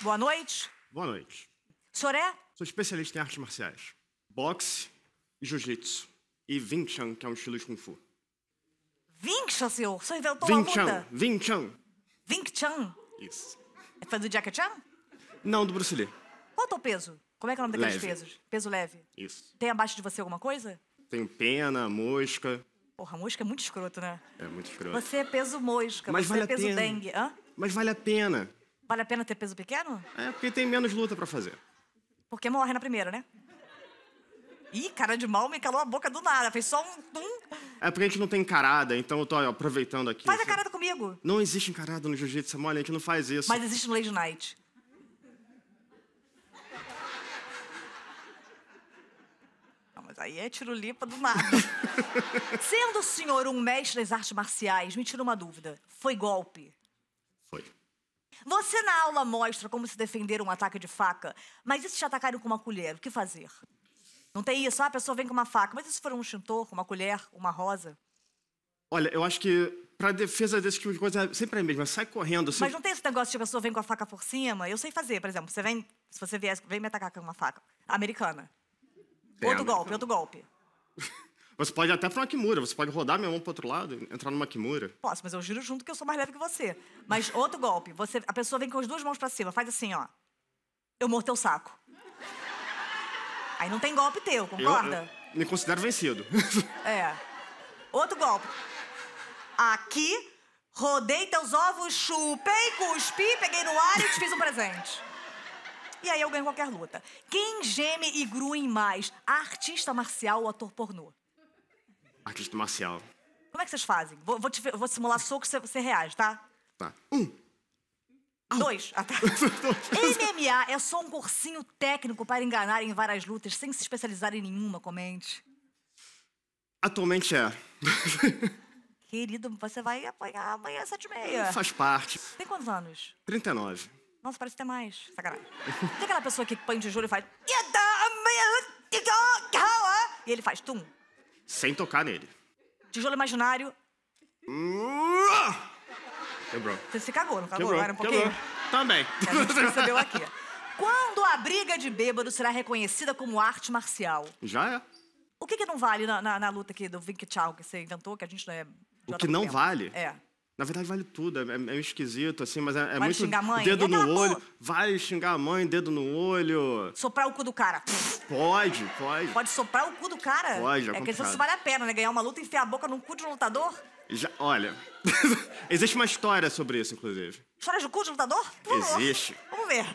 Boa noite. Boa noite. O senhor é? Sou especialista em artes marciais. Boxe e jiu-jitsu. E Wing Chun, que é um estilo de Kung Fu. Wing Chun, senhor? O senhor inventou Wing uma Chun. Wing Chun. Wing Chun? Isso. É fã do Jackie Chan? Não, do Bruce Lee. Quanto é o peso? Como é que é o nome daqueles leve. pesos? Peso leve. Isso. Tem abaixo de você alguma coisa? Tenho pena, mosca. Porra, mosca é muito escroto, né? É muito escroto. Você é peso mosca, Mas você vale é peso dengue. Hã? Mas vale a pena. Vale a pena ter peso pequeno? É, porque tem menos luta para fazer. Porque morre na primeira, né? Ih, cara de mal me calou a boca do nada. Fez só um. um... É porque a gente não tem encarada, então eu tô aproveitando aqui. Faz assim. a cara comigo. Não existe encarada no jiu-jitsu, Samoli, a gente não faz isso. Mas existe no Lady Night. Não, mas aí é tiro limpa do nada. Sendo o senhor um mestre das artes marciais, me tira uma dúvida. Foi golpe? Você na aula mostra como se defender um ataque de faca, mas e se te atacarem com uma colher? O que fazer? Não tem isso? Ah, a pessoa vem com uma faca, mas e se for um extintor, uma colher, uma rosa? Olha, eu acho que pra defesa desse tipo de coisa é sempre é a mesma, sai correndo. Sempre... Assim. Mas não tem esse negócio de a pessoa vem com a faca por cima? Eu sei fazer, por exemplo, você vem, se você vier, vem me atacar com uma faca americana. É, outro americano. golpe, outro golpe. Você pode até para uma Kimura, você pode rodar minha mão para outro lado, entrar numa Kimura. Posso, mas eu giro junto que eu sou mais leve que você. Mas outro golpe, você, a pessoa vem com as duas mãos para cima, faz assim, ó. Eu morro teu saco. Aí não tem golpe teu, concorda? Eu, eu me considero vencido. É. Outro golpe. Aqui, rodei teus ovos, chupei, cuspi, peguei no ar e te fiz um presente. E aí eu ganho qualquer luta. Quem geme e grunhe mais? Artista marcial ou ator pornô? artista marcial. Como é que vocês fazem? Vou, vou, te, vou simular soco e você, reage, tá? Tá. Um. Dois. Ah, tá. MMA é só um cursinho técnico para enganar em várias lutas sem se especializar em nenhuma, comente. Atualmente é. Querido, você vai apanhar amanhã às sete e meia. Hum, faz parte. Tem quantos anos? 39. Nossa, parece ter mais. Sacanagem. Tem aquela pessoa que põe de juro e faz... E ele faz... Tum sem tocar nele. Tijolo imaginário. Quebrou. Você se cagou, não cagou? Quebrou. Era um pouquinho? Quebrou. Também. É, a gente percebeu aqui. Quando a briga de bêbado será reconhecida como arte marcial? Já é. O que, que não vale na, na, na luta aqui do Vink Chao que você inventou, que a gente não é. O que não tempo? vale? É. Na verdade, vale tudo. É, é meio esquisito, assim, mas é, é muito. Xingar a mãe. Dedo no olho. Vai xingar a mãe, dedo no olho. Soprar o cu do cara. Pode, pode. Pode soprar o cu do cara? Pode, é, é complicado. questão se vale a pena, né? Ganhar uma luta e enfiar a boca num cu de um lutador? Já, olha. Existe uma história sobre isso, inclusive. História de cu de lutador? Por Existe. Vamos ver.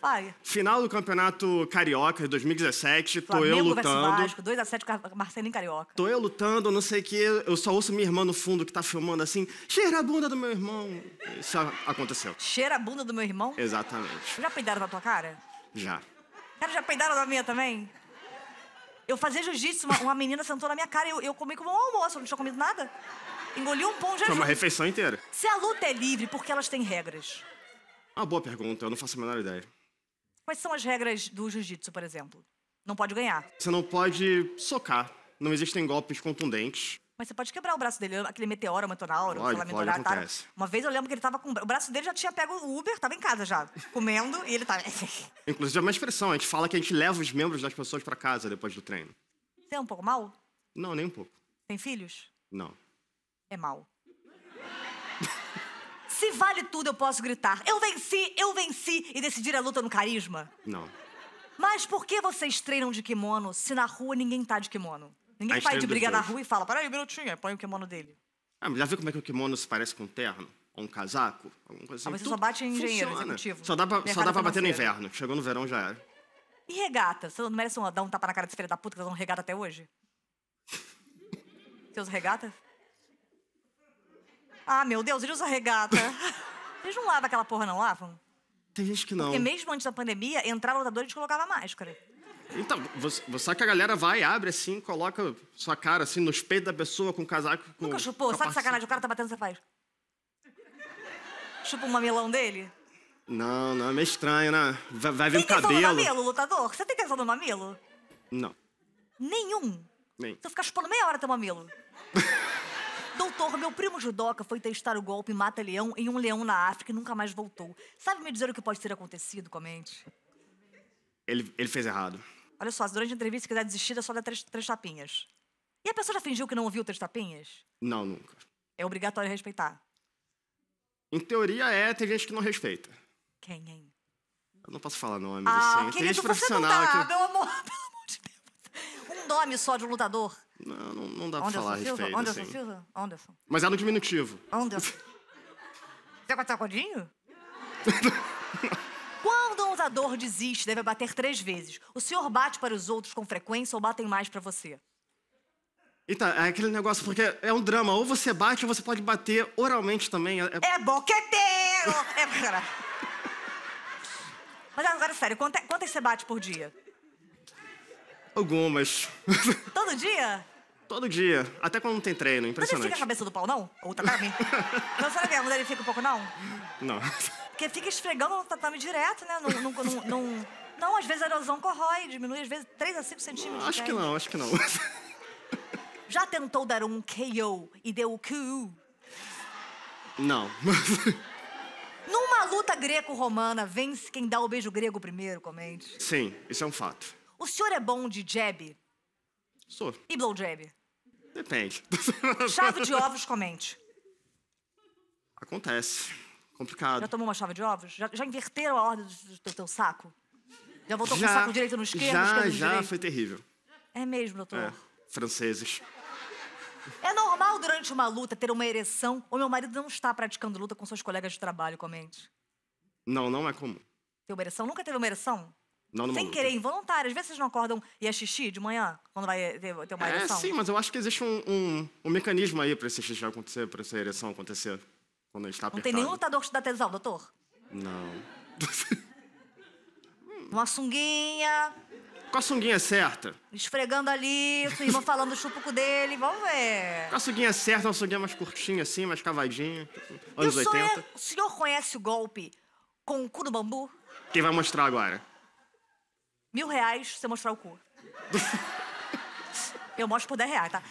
Vai. Final do Campeonato Carioca de 2017, Flamengo tô eu lutando. Vasco, 2 a 7 Marcelinho Carioca. Tô eu lutando, não sei o quê, eu só ouço minha irmã no fundo que tá filmando assim, cheira a bunda do meu irmão. Isso aconteceu. Cheira a bunda do meu irmão? Exatamente. Já peidaram na tua cara? Já. Cara, já peidaram na minha também? Eu fazia jiu-jitsu, uma, uma, menina sentou na minha cara e eu, eu comi como um almoço, eu não tinha comido nada. Engoli um pão já. Foi uma refeição inteira. Se a luta é livre, por que elas têm regras? Uma boa pergunta, eu não faço a menor ideia. Quais são as regras do jiu-jitsu, por exemplo? Não pode ganhar. Você não pode socar. Não existem golpes contundentes. Mas você pode quebrar o braço dele, aquele meteoro, metonauro, pode, sei lá, pode, tá? Uma vez eu lembro que ele tava com. O braço dele já tinha pego o Uber, tava em casa já, comendo, e ele tava. Tá Inclusive é uma expressão, a gente fala que a gente leva os membros das pessoas para casa depois do treino. Você é um pouco mal? Não, nem um pouco. Tem filhos? Não. É mal se vale tudo, eu posso gritar. Eu venci, eu venci e decidir a luta no carisma? Não. Mas por que vocês treinam de kimono se na rua ninguém tá de kimono? Ninguém vai de briga na rua e fala, peraí, minutinho, põe o kimono dele. Ah, já viu como é que o kimono se parece com um terno? Ou um casaco? Alguma coisa ah, assim. Ah, mas você só bate em engenheiro funciona. executivo. Só dá pra, só dá pra bater no inverno. Chegou no verão, já era. E regata? Você não merece um, dar um tapa na cara de filha da puta que eles tá não regata até hoje? Seus regatas? Ah, meu Deus, ele usa regata. Vocês não lavam aquela porra, não lavam? Tem gente que não. Porque mesmo antes da pandemia, entrava lutador e a gente colocava máscara. Então, você, você sabe que a galera vai, abre assim, coloca sua cara assim no espelho da pessoa com casaco. Com Nunca chupou, sabe que sacanagem? O cara tá batendo, você faz. Chupa o um dele? Não, não, é meio estranho, né? Vai, vai ver o cabelo. Você tem mamilo, lutador? Você tem tesão no mamilo? Não. Nenhum? Nem. Você fica chupando meia hora teu mamilo. Doutor, meu primo judoca foi testar o golpe mata-leão em um leão na África e nunca mais voltou. Sabe me dizer o que pode ter acontecido? Comente. Ele, ele fez errado. Olha só, se durante a entrevista quiser desistir, é só dar três, três tapinhas. E a pessoa já fingiu que não ouviu três tapinhas? Não, nunca. É obrigatório respeitar. Em teoria é, tem gente que não respeita. Quem, hein? Eu não posso falar nomes, ah, assim. Tem gente profissional. Tá, que... Meu amor, pelo amor de Deus. Um nome só de um lutador. Não, não, não dá Anderson pra falar Silva, respeito. Anderson assim. Silva? Anderson. Mas é no diminutivo. Anderson. Você é sacodinho? Quando um usador desiste, deve bater três vezes. O senhor bate para os outros com frequência ou batem mais para você? Eita, é aquele negócio, porque é um drama. Ou você bate ou você pode bater oralmente também. É, é, é boqueteiro! é, cara. Mas agora, sério, quantas você bate por dia? Algumas. Todo dia? Todo dia. Até quando não tem treino, impressionante. Não fica a cabeça do pau, não? Ou tá o tatame? não sabe a mulher fica um pouco, não? Não. Porque fica esfregando o tatame direto, né? Não, não, não, não, não às vezes a erosão corrói, diminui às vezes 3 a 5 centímetros. Acho que né? não, acho que não. Já tentou dar um KO e deu o Q? Não. Numa luta greco-romana, vence quem dá o beijo grego primeiro, comente. Sim, isso é um fato. O senhor é bom de jab? Sou. E blowjab? Depende. Chave de ovos, comente. Acontece. Complicado. Já tomou uma chave de ovos? Já, já inverteram a ordem do, do teu saco? Já voltou já, com o saco direito no esquerdo? Já, esquerdo no já, direito? foi terrível. É mesmo, doutor? É, franceses. É normal durante uma luta ter uma ereção ou meu marido não está praticando luta com seus colegas de trabalho, comente? Não, não é comum. Teu ereção? Nunca teve uma ereção? Não numa Sem luta. querer, involuntário. Às vezes vocês não acordam e é xixi de manhã, quando vai ter, ter uma é, ereção. Sim, mas eu acho que existe um, um, um mecanismo aí para esse xixi acontecer, para essa ereção acontecer. Quando a gente tá apertado. Não tem nenhum lutador que dá tesão, doutor? Não. uma sunguinha. Com a sunguinha certa. Esfregando ali, sua irmã falando do chupuco dele, vamos ver. Com a sunguinha certa, uma sunguinha mais curtinha assim, mais cavadinha. Anos e o senhor, 80. o senhor conhece o golpe com o cu do bambu? Quem vai mostrar agora? Mil reais se eu mostrar o cu. Eu mostro por 10 reais, tá?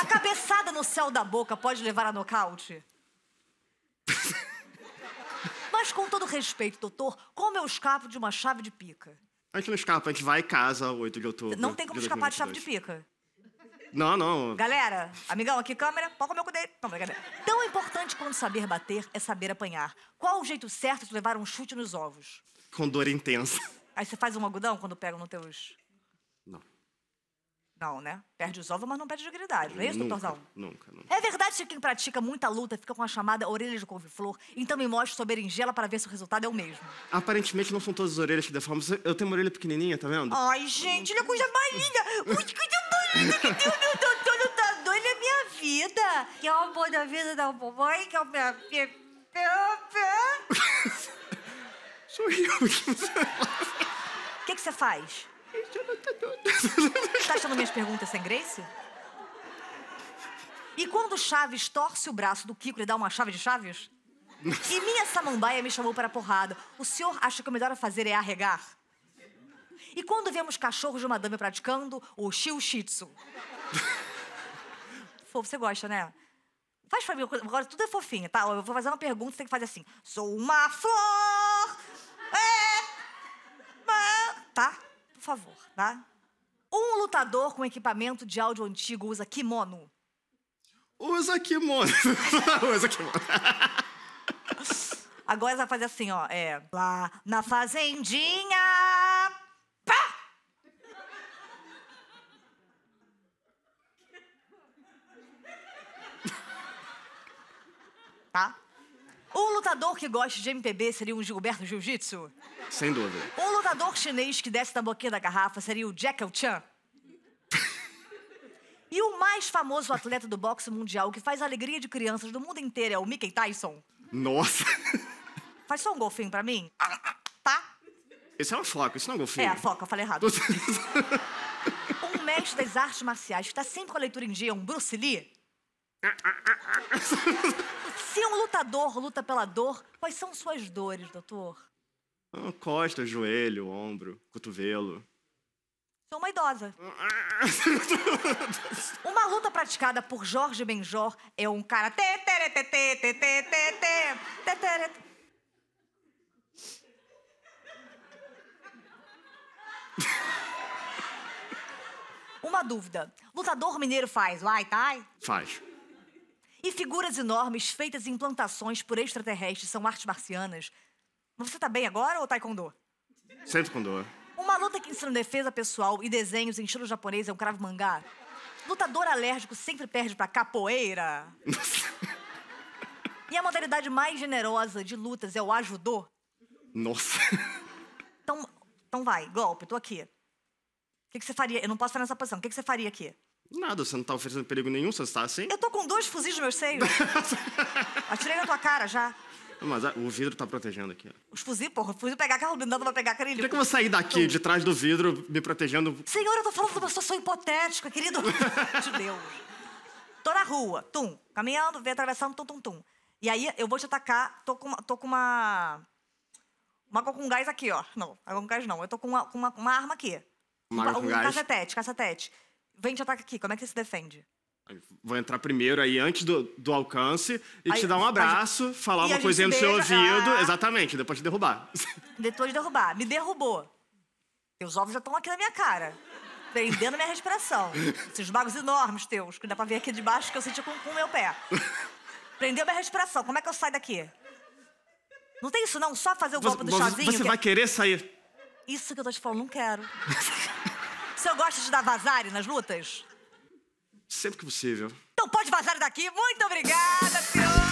A cabeçada no céu da boca pode levar a nocaute? Mas com todo respeito, doutor, como eu escapo de uma chave de pica? A gente não escapa, a gente vai em casa 8 de outubro. Não tem como escapar de chave de pica. Não, não. Galera, amigão, aqui câmera, pode comer o cu dele. Não, brincadeira. Tão importante quanto saber bater é saber apanhar. Qual o jeito certo de levar um chute nos ovos? Com dor intensa. Aí você faz um algodão quando pega no teus. Não. Não, né? Perde os ovos, mas não perde a dignidade, não é isso, nunca, doutorzão? Nunca, nunca. É verdade que quem pratica muita luta fica com a chamada orelha de couve-flor, então me mostre sua berinjela para ver se o resultado é o mesmo. Aparentemente não são todas as orelhas que deformam. Eu tenho uma orelha pequenininha, tá vendo? Ai, gente, olha coisa malinha! coisa malinha que tem o meu doutor, não é minha vida! Que é o amor da vida da mamãe, que é o meu... Sorriu, que você o que, você faz? Tá, tá achando minhas perguntas sem grace? E quando o Chaves torce o braço do Kiko, ele dá uma chave de Chaves? E minha samambaia me chamou para a porrada. O senhor acha que o melhor a fazer é arregar? E quando vemos cachorros de madame praticando o shiu shih tzu? Fofo, você gosta, né? Faz pra mim, agora tudo é fofinho, tá? Eu vou fazer uma pergunta, você tem que fazer assim. Sou uma flor! favor, tá? Um lutador com equipamento de áudio antigo usa kimono. Usa kimono. usa kimono. Agora você vai fazer assim, ó. É. Lá na fazendinha. Pá! Tá? lutador que gosta de MPB seria um Gilberto Jiu-Jitsu? Sem dúvida. Um lutador chinês que desce na boquinha da garrafa seria o Jackie Chan? e o mais famoso atleta do boxe mundial que faz a alegria de crianças do mundo inteiro é o Mickey Tyson? Nossa! Faz só um golfinho pra mim. Ah, ah. Tá? Esse é uma foca, isso não é um golfinho. É, a foca, eu falei errado. um mestre das artes marciais que tá sempre com a leitura em dia é um Bruce Lee? Se um lutador luta pela dor, quais são suas dores, doutor? Ah, costa, joelho, ombro, cotovelo. Sou uma idosa. uma luta praticada por Jorge Benjor é um cara. Uma dúvida. Lutador mineiro faz lai Faz. E figuras enormes feitas em plantações por extraterrestres são artes marcianas. Mas você tá bem agora ou taekwondo? Sempre taekwondo. Uma luta que ensina defesa pessoal e desenhos em estilo japonês é um cravo mangá. Lutador alérgico sempre perde pra capoeira. Nossa. E a modalidade mais generosa de lutas é o ajudô. Nossa. Então, então vai, golpe, tô aqui. O que, que você faria? Eu não posso estar nessa posição. O que, que você faria aqui? Nada, você não tá oferecendo perigo nenhum, você está assim? Eu tô com dois fuzis nos meus seios. Atirei na tua cara já. Mas o vidro tá protegendo aqui. Os fuzis, porra, o fuzil pegar carro blindado vai pegar acrílico. Por que, eu vou sair daqui, de trás do vidro, me protegendo? Senhor, eu tô falando de uma situação hipotética, querido. de Deus. Tô na rua, tum, caminhando, vem atravessando, tum, tum, tum. E aí eu vou te atacar, tô com, tô com uma. Uma com gás aqui, ó. Não, água com gás não. Eu tô com uma, com uma, uma arma aqui. Uma um, com um gás? Cacetete, cacetete vem te atacar aqui, como é que você se defende? Vou entrar primeiro aí, antes do, do alcance, e aí, te dar um abraço, gente, falar uma coisinha no seu ouvido. A... Exatamente, depois de derrubar. Depois de derrubar. Me derrubou. Meus ovos já estão aqui na minha cara, prendendo minha respiração. Esses bagos enormes teus, que dá pra ver aqui debaixo que eu senti com, com o meu pé. Prendeu minha respiração, como é que eu saio daqui? Não tem isso não, só fazer o você, golpe do você, chazinho? Você que... vai é querer sair. Isso que eu tô te falando, não quero. senhor gosta de dar vazare nas lutas? Sempre que possível. Então pode vazar daqui. Muito obrigada, senhor.